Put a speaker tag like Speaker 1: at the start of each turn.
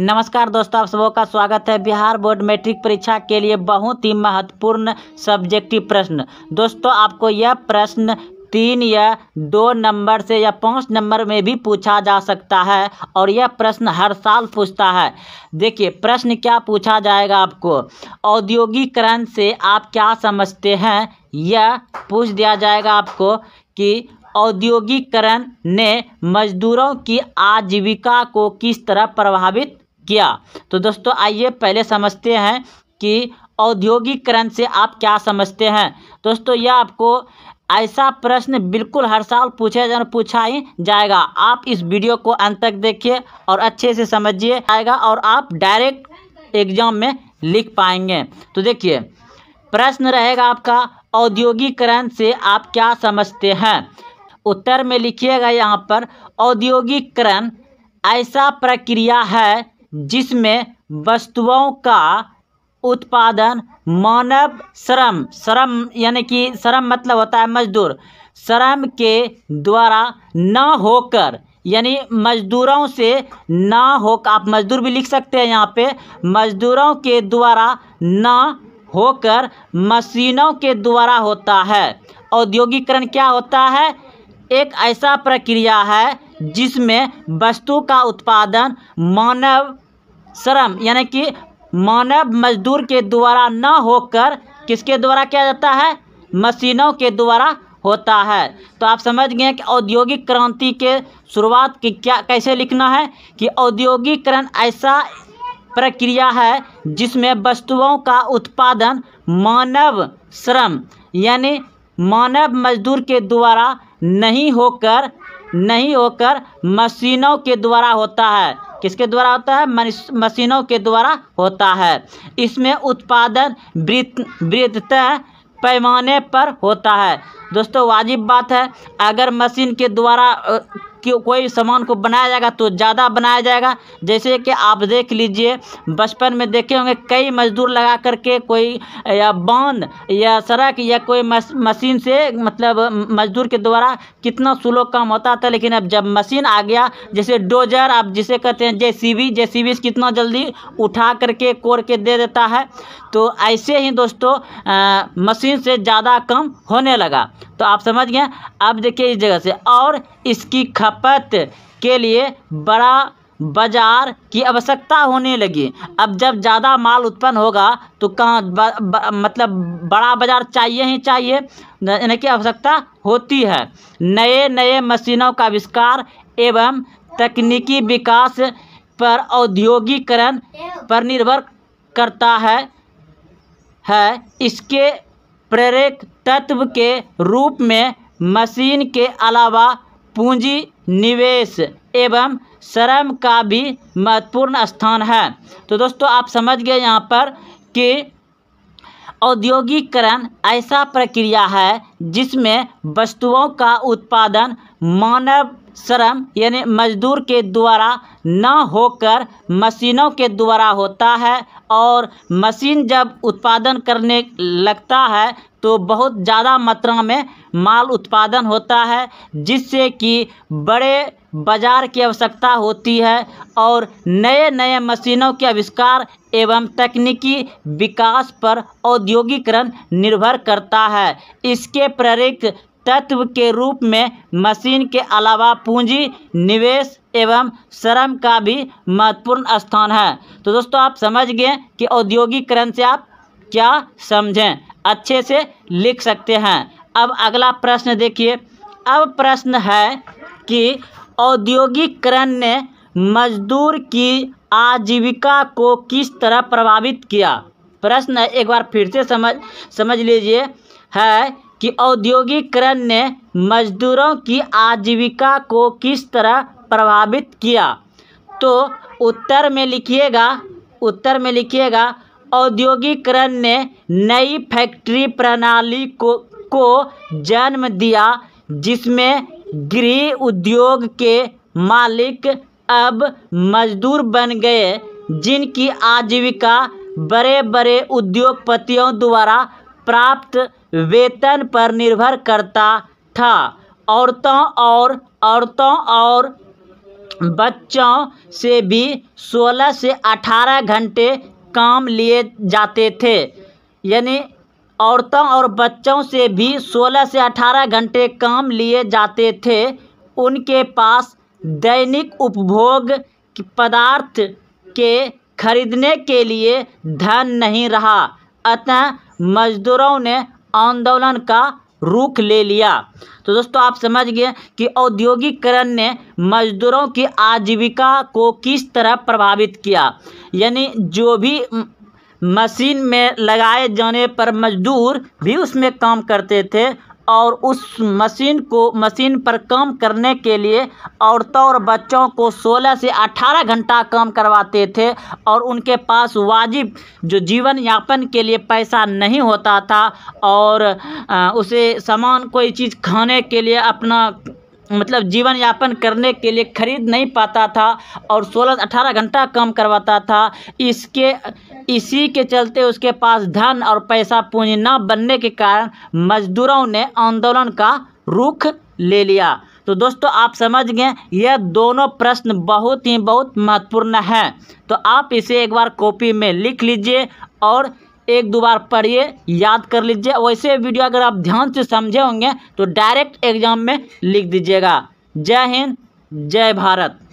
Speaker 1: नमस्कार दोस्तों आप सबों का स्वागत है बिहार बोर्ड मैट्रिक परीक्षा के लिए बहुत ही महत्वपूर्ण सब्जेक्टिव प्रश्न दोस्तों आपको यह प्रश्न तीन या दो नंबर से या पाँच नंबर में भी पूछा जा सकता है और यह प्रश्न हर साल पूछता है देखिए प्रश्न क्या पूछा जाएगा आपको औद्योगिकरण से आप क्या समझते हैं यह पूछ दिया जाएगा आपको कि औद्योगिकरण ने मजदूरों की आजीविका को किस तरह प्रभावित किया तो दोस्तों आइए पहले समझते हैं कि औद्योगिकरण से आप क्या समझते हैं दोस्तों यह आपको ऐसा प्रश्न बिल्कुल हर साल पूछे जाए पूछा ही जाएगा आप इस वीडियो को अंत तक देखिए और अच्छे से समझिए आएगा और आप डायरेक्ट एग्जाम में लिख पाएंगे तो देखिए प्रश्न रहेगा आपका औद्योगिकरण से आप क्या समझते हैं उत्तर में लिखिएगा यहाँ पर औद्योगिकरण ऐसा प्रक्रिया है जिसमें वस्तुओं का उत्पादन मानव श्रम श्रम यानी कि श्रम मतलब होता है मजदूर श्रम के द्वारा ना होकर यानी मजदूरों से ना होकर आप मजदूर भी लिख सकते हैं यहाँ पे मजदूरों के द्वारा ना होकर मशीनों के द्वारा होता है औद्योगिकरण क्या होता है एक ऐसा प्रक्रिया है जिसमें वस्तु का उत्पादन मानव श्रम यानी कि मानव मजदूर के द्वारा न होकर किसके द्वारा किया जाता है मशीनों के द्वारा होता है तो आप समझ गए कि औद्योगिक क्रांति के शुरुआत की क्या कैसे लिखना है कि औद्योगिकरण ऐसा प्रक्रिया है जिसमें वस्तुओं का उत्पादन मानव श्रम यानी मानव मजदूर के द्वारा नहीं होकर नहीं होकर मशीनों के द्वारा होता है किसके द्वारा होता है मशीनों के द्वारा होता है इसमें उत्पादन वृद्धत पैमाने पर होता है दोस्तों वाजिब बात है अगर मशीन के द्वारा कि कोई सामान को बनाया जाएगा तो ज़्यादा बनाया जाएगा जैसे कि आप देख लीजिए बचपन में देखे होंगे कई मजदूर लगा करके कोई या बांध या सड़क या कोई मस, मशीन से मतलब मजदूर के द्वारा कितना स्लो काम होता था लेकिन अब जब मशीन आ गया जैसे डोजर आप जिसे कहते हैं जे सी कितना जल्दी उठा करके कोर के दे देता है तो ऐसे ही दोस्तों मशीन से ज़्यादा काम होने लगा तो आप समझ गए अब देखिए इस जगह से और इसकी खपत के लिए बड़ा बाजार की आवश्यकता होने लगी अब जब ज़्यादा माल उत्पन्न होगा तो कहाँ मतलब बड़ा बाज़ार चाहिए ही चाहिए यानी कि आवश्यकता होती है नए नए मशीनों का आविष्कार एवं तकनीकी विकास पर औद्योगिकरण पर निर्भर करता है है इसके प्रेरक तत्व के रूप में मशीन के अलावा पूंजी निवेश एवं श्रम का भी महत्वपूर्ण स्थान है तो दोस्तों आप समझ गए यहाँ पर कि औद्योगिकरण ऐसा प्रक्रिया है जिसमें वस्तुओं का उत्पादन मानव श्रम यानी मजदूर के द्वारा न होकर मशीनों के द्वारा होता है और मशीन जब उत्पादन करने लगता है तो बहुत ज़्यादा मात्रा में माल उत्पादन होता है जिससे कि बड़े बाज़ार की आवश्यकता होती है और नए नए मशीनों के आविष्कार एवं तकनीकी विकास पर औद्योगिकरण निर्भर करता है इसके प्रेरित तत्व के रूप में मशीन के अलावा पूंजी निवेश एवं श्रम का भी महत्वपूर्ण स्थान है तो दोस्तों आप समझ गए कि औद्योगिकरण से आप क्या समझें अच्छे से लिख सकते हैं अब अगला प्रश्न देखिए अब प्रश्न है कि औद्योगिकरण ने मजदूर की आजीविका को किस तरह प्रभावित किया प्रश्न एक बार फिर से समझ समझ लीजिए है कि औद्योगिकरण ने मजदूरों की आजीविका को किस तरह प्रभावित किया तो उत्तर में लिखिएगा उत्तर में लिखिएगा औद्योगिकरण ने नई फैक्ट्री प्रणाली को को जन्म दिया जिसमें गृह उद्योग के मालिक अब मजदूर बन गए जिनकी आजीविका बड़े बड़े उद्योगपतियों द्वारा प्राप्त वेतन पर निर्भर करता था औरतों और औरतों और बच्चों से भी 16 से 18 घंटे काम लिए जाते थे यानी औरतों और बच्चों से भी सोलह से अठारह घंटे काम लिए जाते थे उनके पास दैनिक उपभोग पदार्थ के खरीदने के लिए धन नहीं रहा अतः मजदूरों ने आंदोलन का रूख ले लिया तो दोस्तों आप समझ गए कि औद्योगिकरण ने मजदूरों की आजीविका को किस तरह प्रभावित किया यानी जो भी मशीन में लगाए जाने पर मज़दूर भी उसमें काम करते थे और उस मशीन को मशीन पर काम करने के लिए औरतों और बच्चों को 16 से 18 घंटा काम करवाते थे और उनके पास वाजिब जो जीवन यापन के लिए पैसा नहीं होता था और उसे सामान कोई चीज़ खाने के लिए अपना मतलब जीवन यापन करने के लिए खरीद नहीं पाता था और 16-18 घंटा काम करवाता था इसके इसी के चलते उसके पास धन और पैसा पूंजी न बनने के कारण मजदूरों ने आंदोलन का रुख ले लिया तो दोस्तों आप समझ गए यह दोनों प्रश्न बहुत ही बहुत महत्वपूर्ण हैं तो आप इसे एक बार कॉपी में लिख लीजिए और एक दो बार पढ़िए याद कर लीजिए वैसे वीडियो अगर आप ध्यान से समझे होंगे तो डायरेक्ट एग्जाम में लिख दीजिएगा जय हिंद जय भारत